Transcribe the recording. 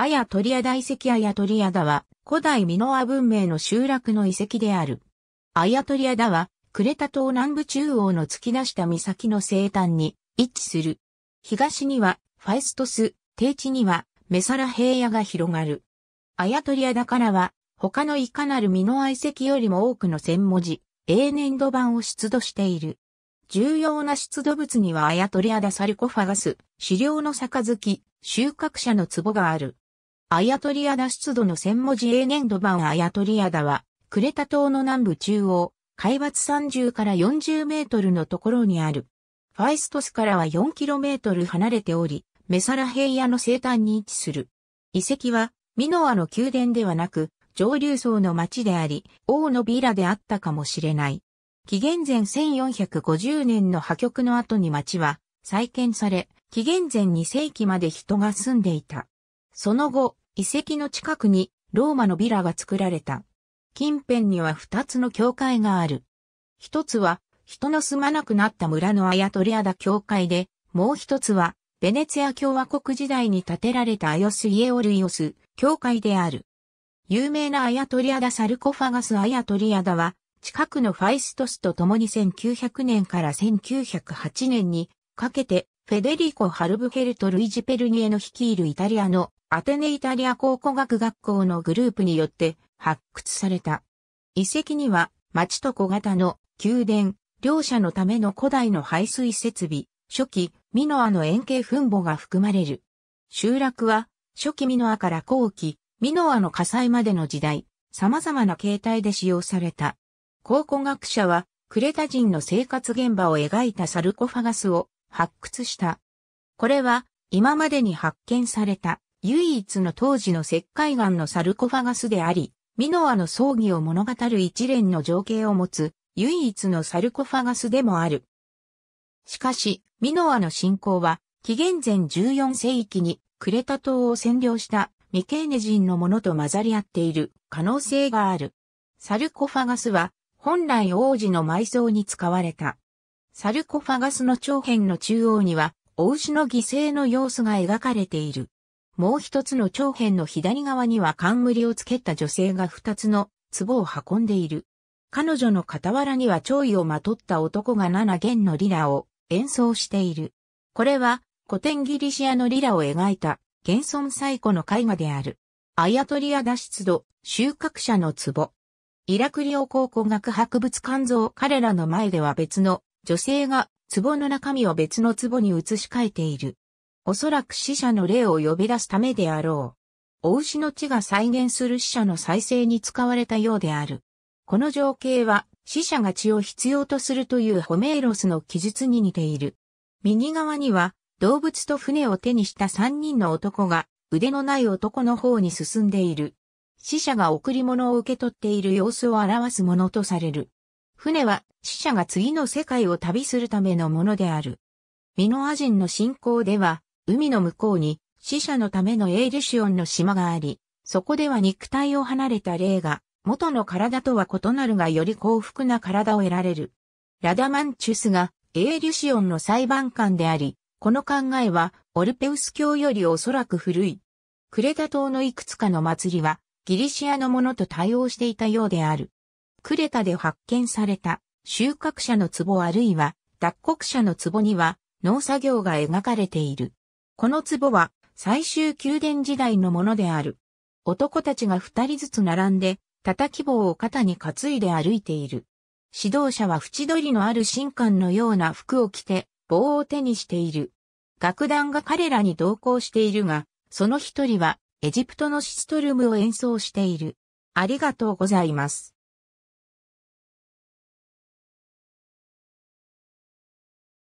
アヤトリア大石アヤトリアダは、古代ミノア文明の集落の遺跡である。アヤトリアダは、クレタ島南部中央の突き出した岬の西端に位置する。東には、ファイストス、低地には、メサラ平野が広がる。アヤトリアダからは、他のいかなるミノア遺跡よりも多くの千文字、永年度版を出土している。重要な出土物にはアヤトリアダサルコファガス、狩猟の杯、収穫者の壺がある。アヤトリアダ出土の千文字英年度版アヤトリアダは、クレタ島の南部中央、海抜30から40メートルのところにある。ファイストスからは4キロメートル離れており、メサラ平野の西端に位置する。遺跡は、ミノアの宮殿ではなく、上流層の町であり、王のビラであったかもしれない。紀元前1450年の破局の後に町は再建され、紀元前2世紀まで人が住んでいた。その後、遺跡の近くにローマのビラが作られた。近辺には二つの教会がある。一つは、人の住まなくなった村のアヤトリアダ教会で、もう一つは、ベネツィア共和国時代に建てられたアヨス・イエオルイオス教会である。有名なアヤトリアダサルコファガスアヤトリアダは、近くのファイストスと共に1900年から1908年にかけてフェデリコ・ハルブヘルト・ルイジ・ペルニエの率いるイタリアのアテネイタリア考古学学校のグループによって発掘された。遺跡には町と小型の宮殿、両者のための古代の排水設備、初期ミノアの円形墳墓が含まれる。集落は初期ミノアから後期ミノアの火災までの時代、様々な形態で使用された。考古学者はクレタ人の生活現場を描いたサルコファガスを発掘した。これは今までに発見された唯一の当時の石灰岩のサルコファガスであり、ミノアの葬儀を物語る一連の情景を持つ唯一のサルコファガスでもある。しかし、ミノアの信仰は紀元前14世紀にクレタ島を占領したミケーネ人のものと混ざり合っている可能性がある。サルコファガスは本来王子の埋葬に使われたサルコファガスの長辺の中央には、お牛の犠牲の様子が描かれている。もう一つの長辺の左側には冠をつけた女性が二つの壺を運んでいる。彼女の傍らには長衣をまとった男が七弦のリラを演奏している。これは古典ギリシアのリラを描いた現存最古の絵画である。アヤトリア脱出度、収穫者の壺。イラクリオ考古学博物館像彼らの前では別の女性が壺の中身を別の壺に移し替えている。おそらく死者の霊を呼び出すためであろう。お牛の血が再現する死者の再生に使われたようである。この情景は死者が血を必要とするというホメーロスの記述に似ている。右側には動物と船を手にした三人の男が腕のない男の方に進んでいる。死者が贈り物を受け取っている様子を表すものとされる。船は死者が次の世界を旅するためのものである。ミノア人の信仰では、海の向こうに死者のためのエイリシオンの島があり、そこでは肉体を離れた霊が、元の体とは異なるがより幸福な体を得られる。ラダマンチュスがエイリシオンの裁判官であり、この考えはオルペウス教よりおそらく古い。クレタ島のいくつかの祭りはギリシアのものと対応していたようである。クレタで発見された収穫者の壺あるいは脱穀者の壺には農作業が描かれている。この壺は最終宮殿時代のものである。男たちが二人ずつ並んで叩き棒を肩に担いで歩いている。指導者は縁取りのある神官のような服を着て棒を手にしている。楽団が彼らに同行しているが、その一人はエジプトのシストルムを演奏している。ありがとうございます。